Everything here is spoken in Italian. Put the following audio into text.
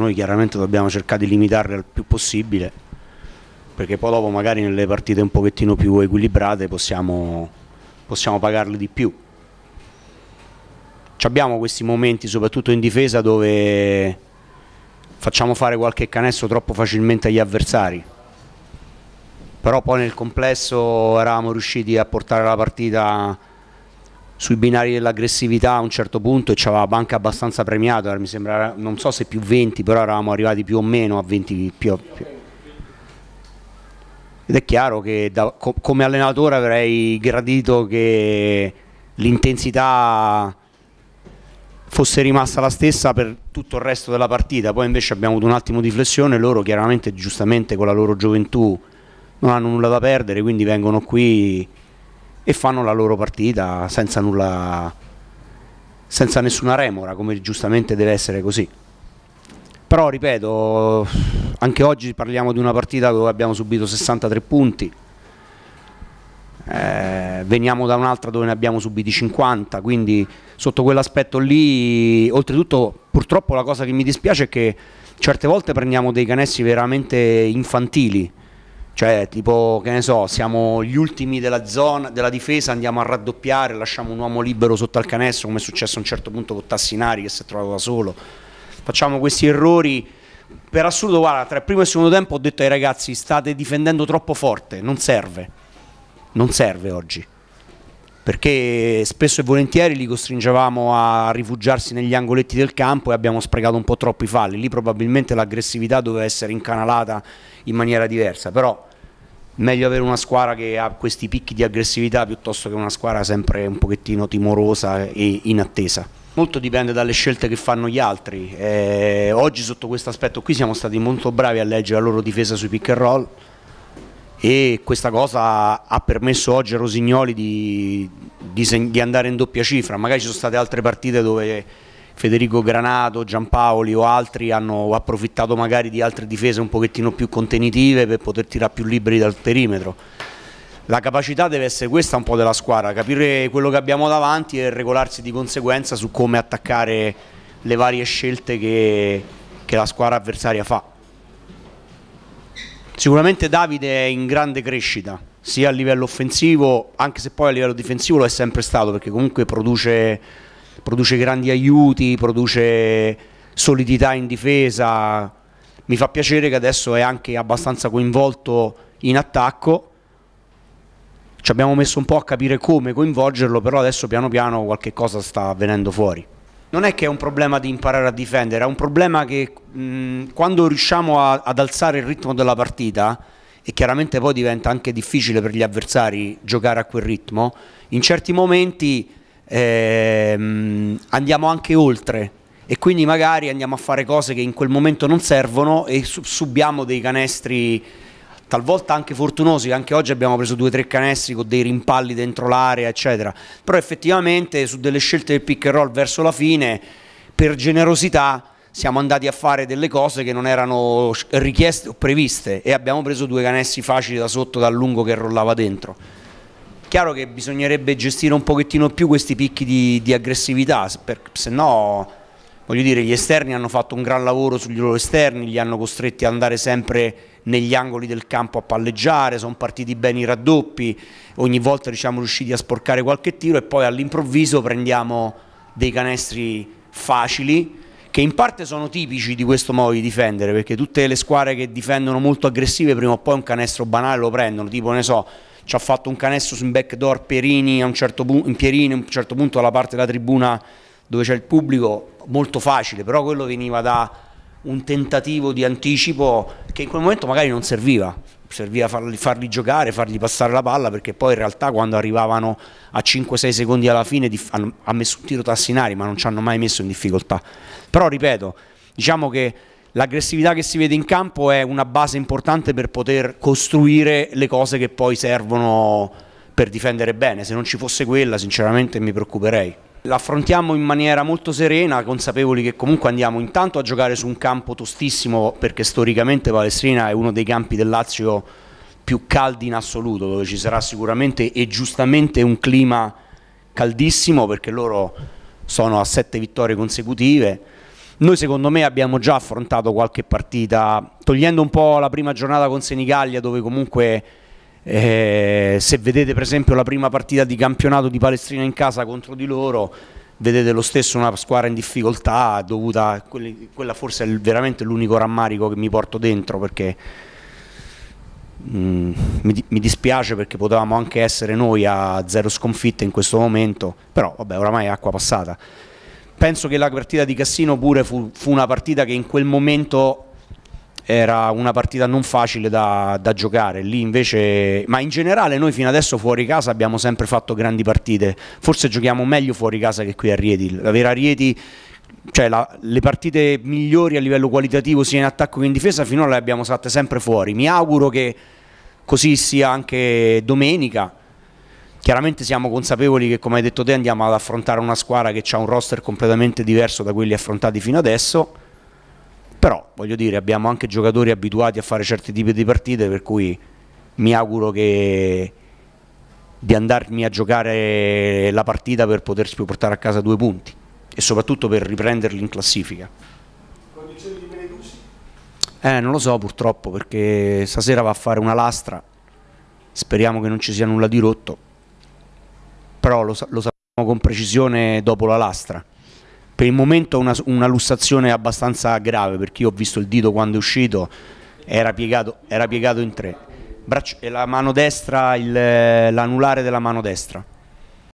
noi chiaramente dobbiamo cercare di limitarle il più possibile, perché poi dopo magari nelle partite un pochettino più equilibrate possiamo, possiamo pagarle di più. C abbiamo questi momenti, soprattutto in difesa, dove facciamo fare qualche canestro troppo facilmente agli avversari. Però poi nel complesso eravamo riusciti a portare la partita sui binari dell'aggressività a un certo punto e ci aveva anche abbastanza premiato, mi sembra, non so se più 20, però eravamo arrivati più o meno a 20 più, più. Ed è chiaro che da, co come allenatore avrei gradito che l'intensità fosse rimasta la stessa per tutto il resto della partita, poi invece abbiamo avuto un attimo di flessione, loro chiaramente giustamente con la loro gioventù non hanno nulla da perdere, quindi vengono qui e fanno la loro partita senza nulla senza nessuna remora come giustamente deve essere così però ripeto anche oggi parliamo di una partita dove abbiamo subito 63 punti eh, veniamo da un'altra dove ne abbiamo subiti 50 quindi sotto quell'aspetto lì oltretutto purtroppo la cosa che mi dispiace è che certe volte prendiamo dei canessi veramente infantili cioè, tipo, che ne so, siamo gli ultimi della zona, della difesa, andiamo a raddoppiare, lasciamo un uomo libero sotto al canestro, come è successo a un certo punto con Tassinari che si è trovato da solo. Facciamo questi errori. Per assurdo, guarda, tra il primo e il secondo tempo ho detto ai ragazzi, state difendendo troppo forte, non serve. Non serve oggi. Perché spesso e volentieri li costringevamo a rifugiarsi negli angoletti del campo e abbiamo sprecato un po' troppi falli. Lì probabilmente l'aggressività doveva essere incanalata in maniera diversa. Però meglio avere una squadra che ha questi picchi di aggressività piuttosto che una squadra sempre un pochettino timorosa e in attesa. Molto dipende dalle scelte che fanno gli altri, eh, oggi sotto questo aspetto qui siamo stati molto bravi a leggere la loro difesa sui pick and roll e questa cosa ha permesso oggi a Rosignoli di, di, di andare in doppia cifra, magari ci sono state altre partite dove Federico Granato, Giampaoli o altri hanno approfittato magari di altre difese un pochettino più contenitive per poter tirare più liberi dal perimetro. La capacità deve essere questa un po' della squadra, capire quello che abbiamo davanti e regolarsi di conseguenza su come attaccare le varie scelte che, che la squadra avversaria fa. Sicuramente Davide è in grande crescita, sia a livello offensivo, anche se poi a livello difensivo lo è sempre stato, perché comunque produce produce grandi aiuti, produce solidità in difesa, mi fa piacere che adesso è anche abbastanza coinvolto in attacco, ci abbiamo messo un po' a capire come coinvolgerlo, però adesso piano piano qualche cosa sta venendo fuori. Non è che è un problema di imparare a difendere, è un problema che mh, mm, quando riusciamo a, ad alzare il ritmo della partita, e chiaramente poi diventa anche difficile per gli avversari giocare a quel ritmo, in certi momenti ehm, andiamo anche oltre e quindi magari andiamo a fare cose che in quel momento non servono e subiamo dei canestri talvolta anche fortunosi, anche oggi abbiamo preso due o tre canestri con dei rimpalli dentro l'area, eccetera. Però effettivamente su delle scelte del pick and roll verso la fine, per generosità, siamo andati a fare delle cose che non erano richieste o previste e abbiamo preso due canestri facili da sotto dal lungo che rollava dentro. Chiaro che bisognerebbe gestire un pochettino più questi picchi di, di aggressività, se no voglio dire, gli esterni hanno fatto un gran lavoro sugli loro esterni, li hanno costretti ad andare sempre negli angoli del campo a palleggiare, sono partiti bene i raddoppi, ogni volta diciamo riusciti a sporcare qualche tiro e poi all'improvviso prendiamo dei canestri facili che in parte sono tipici di questo modo di difendere perché tutte le squadre che difendono molto aggressive prima o poi un canestro banale lo prendono, tipo ne so ci ha fatto un canestro su un backdoor Pierini a un certo, bu- Pierini, a un certo punto alla parte della tribuna dove c'è il pubblico, molto facile, però quello veniva da un tentativo di anticipo che in quel momento magari non serviva, serviva farli, farli giocare, fargli passare la palla perché poi in realtà quando arrivavano a 5-6 secondi alla fine hanno, ha messo un tiro Tassinari ma non ci hanno mai messo in difficoltà. Però ripeto, diciamo che l'aggressività che si vede in campo è una base importante per poter costruire le cose che poi servono per difendere bene, se non ci fosse quella sinceramente mi preoccuperei. L'affrontiamo in maniera molto serena, consapevoli che comunque andiamo intanto a giocare su un campo tostissimo perché storicamente Palestrina è uno dei campi del Lazio più caldi in assoluto, dove ci sarà sicuramente e giustamente un clima caldissimo perché loro sono a sette vittorie consecutive noi secondo me abbiamo già affrontato qualche partita, togliendo un po' la prima giornata con Senigallia dove comunque eh, se vedete per esempio la prima partita di campionato di Palestrina in casa contro di loro vedete lo stesso una squadra in difficoltà dovuta a quelli, quella forse è veramente l'unico rammarico che mi porto dentro perché mh, mm, mi, mi, dispiace perché potevamo anche essere noi a zero sconfitte in questo momento però vabbè oramai è acqua passata penso che la partita di Cassino pure fu, fu una partita che in quel momento era una partita non facile da, da, giocare lì invece ma in generale noi fino adesso fuori casa abbiamo sempre fatto grandi partite forse giochiamo meglio fuori casa che qui a Rieti la vera Rieti cioè la, le partite migliori a livello qualitativo sia in attacco che in difesa finora le abbiamo fatte sempre fuori mi auguro che così sia anche domenica Chiaramente siamo consapevoli che, come hai detto te, andiamo ad affrontare una squadra che ha un roster completamente diverso da quelli affrontati fino adesso, però voglio dire, abbiamo anche giocatori abituati a fare certi tipi di partite, per cui mi auguro che di andarmi a giocare la partita per potersi portare a casa due punti e soprattutto per riprenderli in classifica. Condizioni di Beneducci? Eh, non lo so purtroppo perché stasera va a fare una lastra, speriamo che non ci sia nulla di rotto però lo, lo sappiamo con precisione dopo la lastra. Per il momento è una, una, lussazione abbastanza grave perché io ho visto il dito quando è uscito, era piegato, era piegato in tre. Braccio, la mano destra, l'anulare della mano destra.